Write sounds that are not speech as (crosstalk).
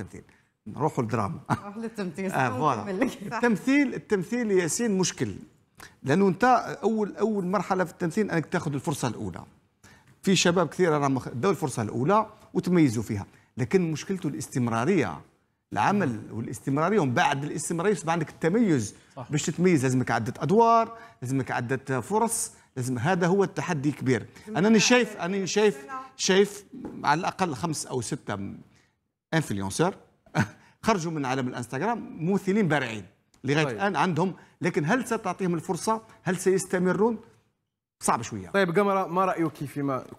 التمثيل نروحوا للدراما نروح للتمثيل (laughs) آه (laughs) التمثيل التمثيل ياسين مشكل لانه انت اول اول مرحله في التمثيل انك تاخذ الفرصه الاولى في شباب كثير راهم داو الفرصه الاولى وتميزوا فيها لكن مشكلته الاستمراريه العمل والاستمراريه ومن بعد الاستمراريه يصبح عندك التميز صح. باش تتميز لازمك عده ادوار لازمك عده فرص لازم هذا هو التحدي كبير انا شايف انا شايف شايف على الاقل خمس او سته انفلونسر (laughs) خرجوا من عالم الانستغرام ممثلين بارعين لغايه طيب. الان عندهم لكن هل ستعطيهم الفرصه هل سيستمرون صعب شويه طيب قمره ما رايك فيما